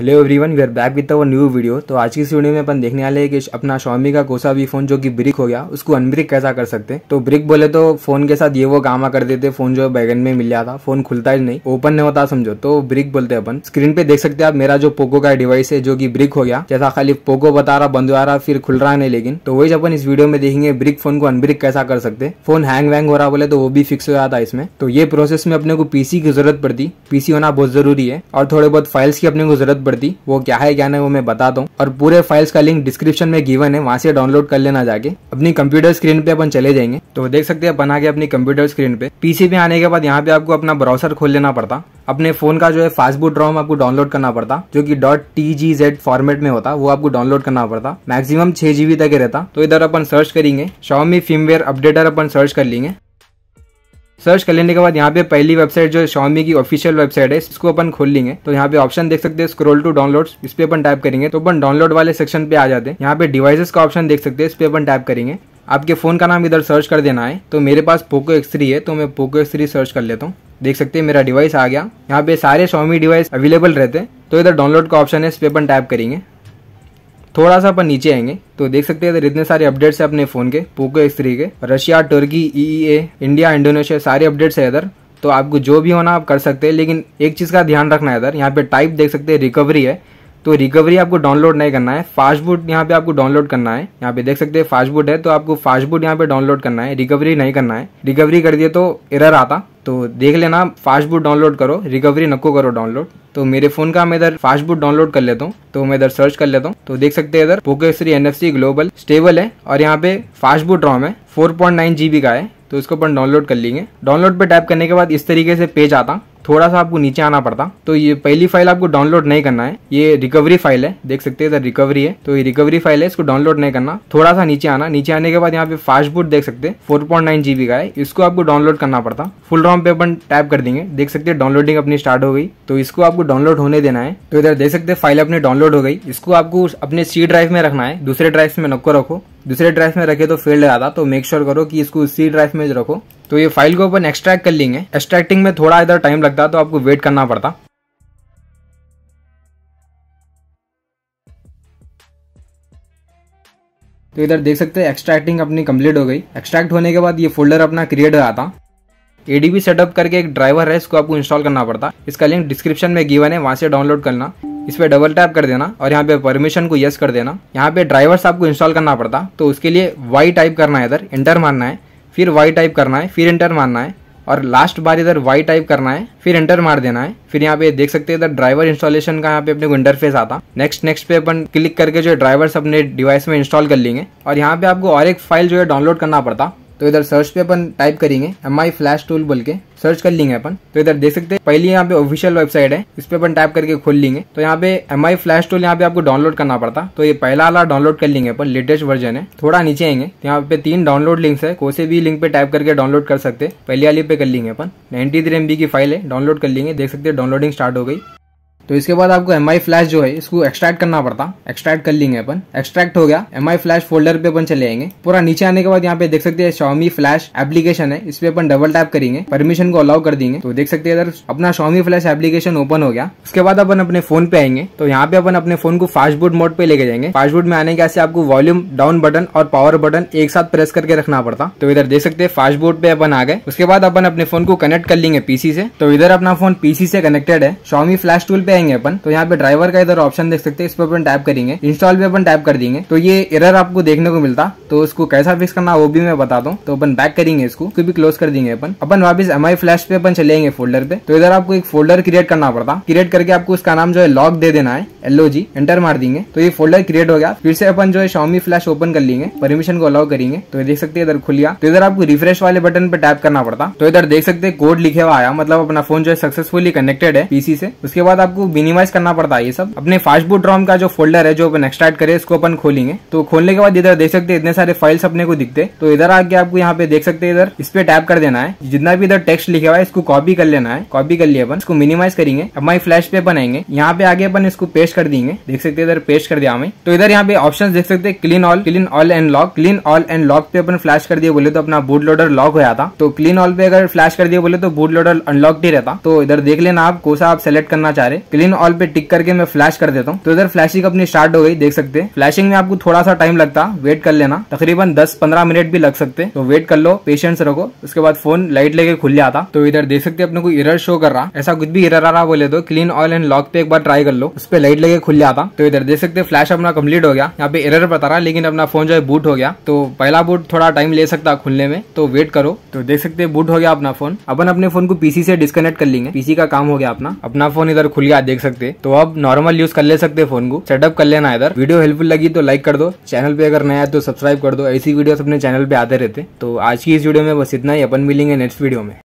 hello everyone we are back with our new video तो आज की इस वीडियो में अपन देखने वाले हैं कि अपना शॉमी का कोसा भी फोन जो कि ब्रिक हो गया उसको अनब्रिक कैसा कर सकते हैं तो ब्रिक बोले तो फोन के साथ ये वो काम कर देते फोन जो बैगन में मिल जाता फोन खुलता ही नहीं ओपन नहीं होता समझो तो ब्रिक बोलते अपन स्क्रीन पे देख सकते आप मेरा जो पोको का डिवाइस है जो की ब्रिक हो गया जैसा खाली पोको बता रहा बंद हो रहा फिर खुल रहा नहीं लेकिन तो वही अपन इस वीडियो में देखेंगे ब्रिक फोन को अनब्रिक कैसा कर सकते फोन हैंग वैंग हो रहा बोले तो वो भी फिक्स हो जाता इसमें तो ये प्रोसेस में अपने को पीसी की जरूरत पड़ती पीसी होना बहुत जरूरी है और थोड़े बहुत फाइल्स की अपने को जरूरत पर दी वो क्या है क्या नहीं वो मैं बता दूँ और पूरे फाइल्स का लिंक डिस्क्रिप्शन में गिवन है वहाँ से डाउनलोड कर लेना जाके अपनी कंप्यूटर स्क्रीन पे अपन चले जाएंगे तो देख सकते हैं अपन आगे अपनी कंप्यूटर स्क्रीन पे पीसी पे आने के बाद यहाँ पे आपको अपना ब्राउसर खोल लेना पड़ता अपने फोन का जो है फास्टबुक ड्रॉम आपको डाउनलोड करना पड़ता जो कि dot T G Z format में होता वो आपको डाउनलोड करना पड़ता मैक्सिमम छह जीबी तक रहता तो इधर अपन सर्च करेंगे शॉमी फिमवेयर अपडेटर अपन सर्च कर लेंगे सर्च कर लेने के बाद यहाँ पे पहली वेबसाइट जो शॉमी की ऑफिशियल वेबसाइट है इसको अपन खोल लेंगे तो यहाँ पे ऑप्शन देख सकते हैं स्क्रॉल टू डाउनलोड इस पे अपन टाइप करेंगे तो अपन डाउनलोड वाले सेक्शन पे आ जाते हैं यहाँ पे डिवाइसेस का ऑप्शन देख सकते हैं इस पे अपन टाइप करेंगे आपके फोन का नाम इधर सर्च कर देना है तो मेरे पास पोको एक्स थ्री है तो मैं पोको एक्स थ्री सर्च कर लेता हूँ देख सकते हैं मेरा डिवाइस आ गया यहाँ पे सारे शॉमी डिवाइस अवेलेबल रहते हैं तो इधर डाउनलोड का ऑप्शन है इस पे अपन टाइप करेंगे थोड़ा सा अपन नीचे आएंगे तो देख सकते हैं इधर इतने सारे अपडेट्स है अपने फोन के पोको एक्स थ्री के Russia Turkey E India Indonesia सारे अपडेट्स है इधर तो आपको जो भी होना आप कर सकते हैं लेकिन एक चीज़ का ध्यान रखना है इधर यहाँ पे टाइप देख सकते हैं रिकवरी है तो रिकवरी आपको डाउनलोड नहीं करना है फास्टबुट यहाँ पे आपको डाउनलोड करना है यहाँ पे देख सकते हैं फास्टबुट है तो आपको फास्टबुट यहाँ पे डाउनलोड करना है रिकवरी नहीं करना है रिकवरी कर दिए तो एरर आता तो देख लेना फास्ट बूट डाउनलोड करो रिकवरी नको करो डाउनलोड तो मेरे फोन का मैं इधर फास्ट बूट डाउनलोड कर लेता हूँ तो मैं इधर सर्च कर लेता हूँ तो देख सकते हैं इधर Poco X N global stable है और यहाँ पे फास्ट बूट रॉम है फोर पॉइंट नाइन का है तो इसको अपन डाउनलोड कर लेंगे डाउनलोड पे टाइप करने के बाद इस तरीके से पेज आता थोड़ा सा आपको नीचे आना पड़ता तो ये पहली फाइल आपको डाउनलोड नहीं करना है ये रिकवरी फाइल है देख सकते हैं रिकवरी है तो ये रिकवरी फाइल है इसको डाउनलोड नहीं करना थोड़ा सा नीचे आना नीचे आने के बाद यहाँ पे फास्ट बुट देख सकते हैं फोर पॉइंट नाइन जीबी का है इसको आपको डाउनलोड करना पड़ता फुल रॉम पे अपन टैप कर देंगे देख सकते हैं डाउनलोडिंग अपनी स्टार्ट हो गई तो इसको आपको डाउनलोड होने देना है तो इधर देख सकते हैं फाइल अपनी डाउनलोड हो गई इसको आपको अपने सी ड्राइव में रखना है दूसरे ड्राइव में नको रखो दूसरे ड्राइव में रखे तो फेल जाता तो मेक श्योर करो कि इसको सी ड्राइव में रखो तो ये फाइल को अपन एक्सट्रैक्ट कर लेंगे एक्सट्रैक्टिंग में थोड़ा इधर टाइम लगता तो आपको वेट करना पड़ता तो इधर देख सकते हैं एक्सट्रैक्टिंग अपनी कंप्लीट हो गई एक्सट्रैक्ट होने के बाद ये फोल्डर अपना क्रिएट हो जाता एडीबी सेटअप करके एक ड्राइवर है इसको आपको इंस्टॉल करना पड़ता इसका लिंक डिस्क्रिप्शन में गिवन है वहां से डाउनलोड करना इस पर डबल टैप कर देना और यहाँ पे परमिशन को यस कर देना यहाँ पे ड्राइवर्स आपको इंस्टॉल करना पड़ता तो उसके लिए वाई टाइप करना है इधर इंटर मारना है फिर वाई टाइप करना है फिर एंटर मारना है और लास्ट बार इधर वाई टाइप करना है फिर एंटर मार देना है फिर यहाँ पे देख सकते हैं इधर ड्राइवर इंस्टॉलेशन का यहाँ पे अपने को इंटरफेस आता नेक्स्ट नेक्स्ट पे अपन क्लिक करके जो ड्राइवर्स अपने डिवाइस में इंस्टॉल कर लेंगे और यहाँ पे आपको और एक फाइल जो है डाउनलोड करना पड़ता तो इधर सर्च पे अपन टाइप करेंगे एम आई फ्लैश टूल बोल के सर्च कर लेंगे अपन तो इधर देख सकते हैं पहले यहाँ पे ऑफिशियल वेबसाइट है इस पर अपन टाइप करके खोल लेंगे तो यहाँ पे एम आई फ्लैश टूल यहाँ पे आपको डाउनलोड करना पड़ता तो ये पहला वाला डाउनलोड कर लेंगे अपन लेटेस्ट वर्जन है थोड़ा नीचे आएंगे तो यहाँ पे तीन डाउनलोड लिंक्स है कोई भी लिंक पे टाइप करके डाउनलोड कर सकते पहली वाली पे कर लेंगे अपन नाइनटी थ्री एम बी की फाइल है डाउनलोड कर लेंगे देख सकते हैं डाउनलोडिंग स्टार्ट हो गई तो इसके बाद आपको एम फ्लैश जो है इसको एक्सट्रैक्ट करना पड़ता एक्सट्रैक्ट कर लेंगे अपन एक्सट्रैक्ट हो गया एम फ्लैश फोल्डर पे अपन चले आएंगे पूरा नीचे आने के बाद यहाँ पे देख सकते हैं शॉमी फ्लैश एप्लीकेशन है इस पे अपन डबल टैप करेंगे परमिशन को अलाउ कर देंगे तो देख सकते हैं इधर अपना शॉमी फ्लैश एप्लीकेशन ओपन हो गया उसके बाद अपन अपने फोन पे आएंगे तो यहाँ पे अपन अपने फोन को फास्टबूट मोड पे लेके जाएंगे फास्टबूट में आने के ऐसे आपको वॉल्यूम डाउन बटन और पावर बटन एक साथ प्रेस करके रखना पड़ता तो इधर देख सकते हैं फास्टबूट पे अपन आ गए उसके बाद अपन अपने फोन को कनेक्ट कर लेंगे पीसी से तो इधर अपना फोन पीसी से कनेक्टेड है शॉमी फ्लैश टूल पे जाएंगे अपन तो यहाँ पे ड्राइवर का इधर ऑप्शन देख सकते हैं इस पर अपन टाइप करेंगे इंस्टॉल भी अपन टाइप कर देंगे तो ये एरर आपको देखने को मिलता तो उसको कैसा फिक्स करना वो भी मैं बता दूँ तो अपन बैक करेंगे इसको उसको भी क्लोज कर देंगे अपन अपन वापस एम फ्लैश पे अपन चलेंगे फोल्डर पे तो इधर आपको एक फोल्डर क्रिएट करना पड़ता क्रिएट करके आपको उसका नाम जो है लॉक दे देना है एलओ जी एंटर मार देंगे तो ये फोल्डर क्रिएट हो गया फिर से अपन जो है शॉमी फ्लैश ओपन कर लेंगे परमिशन को अलाउ करेंगे तो ये देख सकते हैं इधर खुलिया तो इधर आपको रिफ्रेश वाले बटन पे टैप करना पड़ता तो इधर देख सकते हैं कोड लिखे हुआ आया मतलब अपना फोन जो है सक्सेसफुली कनेक्टेड है पीसी से उसके बाद आपको मिनिमाइज करना पड़ता है ये सब अपने फास्ट बुट ड्रॉम का जो फोल्डर है जो अपन एक्सट्रैक्ट करे इसको अपन खोलेंगे तो खोलने के बाद इधर देख सकते हैं इतने सारे फाइल्स अपने को दिखते तो इधर आके आपको यहाँ पे देख सकते हैं इधर इस पे टैप कर देना है जितना भी इधर टेक्स्ट लिखा हुआ है इसको कॉपी कर लेना है कॉपी कर लिया अपन इसको मिनिमाइज करेंगे अब माई फ्लैश पे बनाएंगे यहाँ पे आगे अपन इसको पेस्ट कर देंगे देख सकते इधर पेस्ट कर दिया हमें तो इधर यहाँ पे ऑप्शन देख सकते clean all clean all and lock clean all and lock पे अपन फ्लैश कर दिए बोले तो अपना बूट लोडर लॉक हो जाता तो क्लीन ऑल पे अगर फ्लैश कर दिए बोले तो बूट लोडर अनलॉक ही रहता तो इधर देख लेना आप कौन सा आप सेलेक्ट करना चाह रहे क्लीन ऑल पे टिक करके मैं फ्लैश कर देता हूँ तो इधर फ्लैशिंग अपनी स्टार्ट हो गई देख सकते हैं फ्लैशिंग में आपको थोड़ा सा टाइम लगता वेट कर लेना तकरीबन दस पंद्रह मिनट भी लग सकते तो वेट कर लो पेशेंस रखो उसके बाद फोन लाइट लेके खुल जाता तो इधर देख सकते अपने को इरर शो कर रहा ऐसा कुछ भी इरर आ रहा बोले तो क्लीन ऑयल एंड लॉक पे एक बार ट्राई कर लो उस पर लाइट लेके खुल जाता तो इधर देख सकते फ्लैश अपना कम्प्लीट हो गया यहाँ पे इरर बता रहा लेकिन अपना फोन जो है बूट हो गया तो पहला बूट थोड़ा टाइम ले सकता खुलने में तो वेट करो तो देख सकते बूट हो गया अपना फोन अपन अपने फोन को पीसी से डिस्कनेक्ट कर लेंगे पीसी का काम हो गया अपना अपना फोन इधर खुल गया आप देख सकते तो आप नॉर्मल यूज कर ले सकते फोन को सेटअप कर लेना इधर वीडियो हेल्पफुल लगी तो लाइक कर दो चैनल पे अगर नया है तो सब्सक्राइब कर दो ऐसी वीडियो अपने चैनल पे आते रहते तो आज की इस वीडियो में बस इतना ही अपन मिलेंगे नेक्स्ट वीडियो में